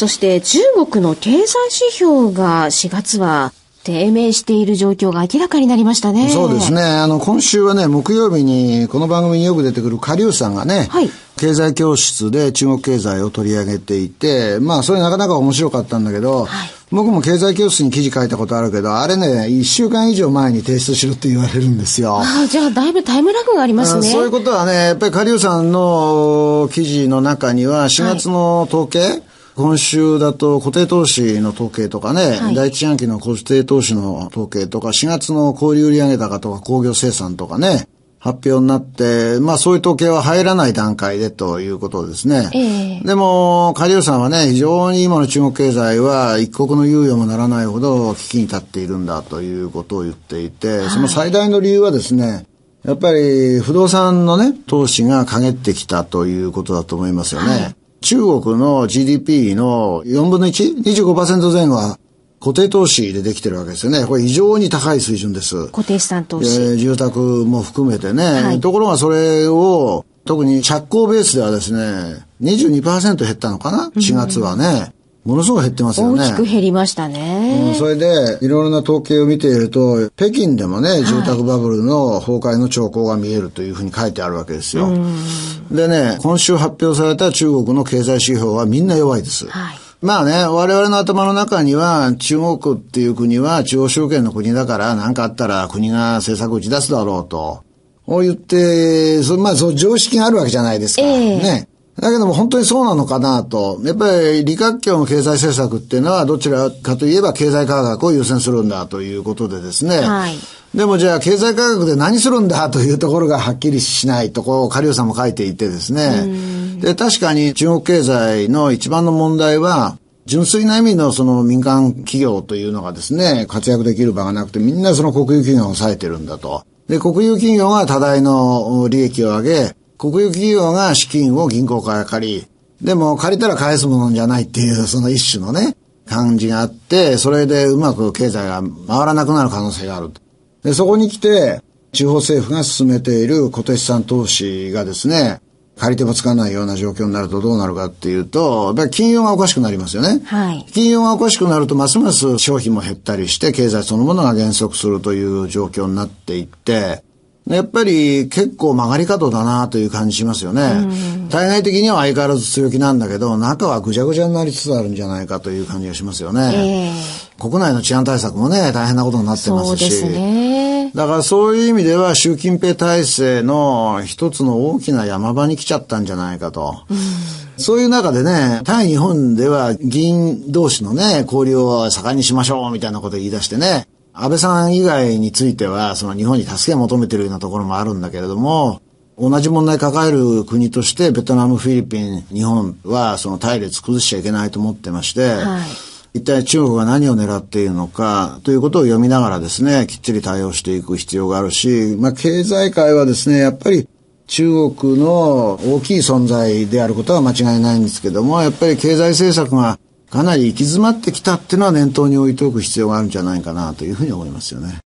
そして中国の経済指標が4月は低迷している状況が明らかになりましたね。そうですね。あの、今週はね、木曜日にこの番組によく出てくる下流さんがね、はい、経済教室で中国経済を取り上げていて、まあ、それなかなか面白かったんだけど、はい、僕も経済教室に記事書いたことあるけど、あれね、一週間以上前に提出しろって言われるんですよ。ああ、じゃあ、だいぶタイムラグがありますね。そういうことはね、やっぱり下流さんの記事の中には、4月の統計、はい今週だと固定投資の統計とかね、はい、第一四半期の固定投資の統計とか、4月の小売売上高とか工業生産とかね、発表になって、まあそういう統計は入らない段階でということですね。えー、でも、カリオさんはね、非常に今の中国経済は一刻の猶予もならないほど危機に立っているんだということを言っていて、はい、その最大の理由はですね、やっぱり不動産のね、投資が陰ってきたということだと思いますよね。はい中国の GDP の4分の 1?25% 前後は固定投資でできてるわけですよね。これ非常に高い水準です。固定資産投資。え住宅も含めてね。はい、ところがそれを、特に着工ベースではですね、22%減ったのかな ?4 月はね。ものすごく減ってますよね。大きく減りましたね。うん、それで、いろいろな統計を見ていると、北京でもね、住宅バブルの崩壊の兆候が見えるというふうに書いてあるわけですよ。でね、今週発表された中国の経済指標はみんな弱いです。はいまあね、我々の頭の中には、中国っていう国は中央集権の国だから、何かあったら国が政策打ち出すだろうと。を言って、そまあ、そう、常識があるわけじゃないですか。えー、ね。だけども本当にそうなのかなと。やっぱり理学教の経済政策っていうのはどちらかといえば経済科学を優先するんだということでですね。はい、でもじゃあ経済科学で何するんだというところがはっきりしないとこを狩人さんも書いていてですね。で、確かに中国経済の一番の問題は純粋な意味のその民間企業というのがですね、活躍できる場がなくてみんなその国有企業を抑えてるんだと。で、国有企業が多大の利益を上げ、国有企業が資金を銀行から借り、でも借りたら返すものじゃないっていう、その一種のね、感じがあって、それでうまく経済が回らなくなる可能性がある。で、そこに来て、地方政府が進めている固定資産投資がですね、借り手もつかないような状況になるとどうなるかっていうと、やっぱり金融がおかしくなりますよね。はい。金融がおかしくなると、ますます消費も減ったりして、経済そのものが減速するという状況になっていって、やっぱり結構曲がり角だなという感じしますよね。対外的には相変わらず強気なんだけど、中はぐちゃぐちゃになりつつあるんじゃないかという感じがしますよね。えー、国内の治安対策もね、大変なことになってますし。ね、だからそういう意味では習近平体制の一つの大きな山場に来ちゃったんじゃないかと。そういう中でね、対日本では議員同士のね、交流を盛んにしましょうみたいなことを言い出してね、安倍さん以外については、その日本に助けを求めてるようなところもあるんだけれども、同じ問題抱える国として、ベトナム、フィリピン、日本は、その対立崩しちゃいけないと思ってまして、はい、一体中国が何を狙っているのか、ということを読みながらですね、きっちり対応していく必要があるし、まあ、経済界はですね、やっぱり、中国の大きい存在であることは間違いないんですけども、やっぱり経済政策がかなり行き詰まってきたっていうのは念頭に置いておく必要があるんじゃないかなというふうに思いますよね。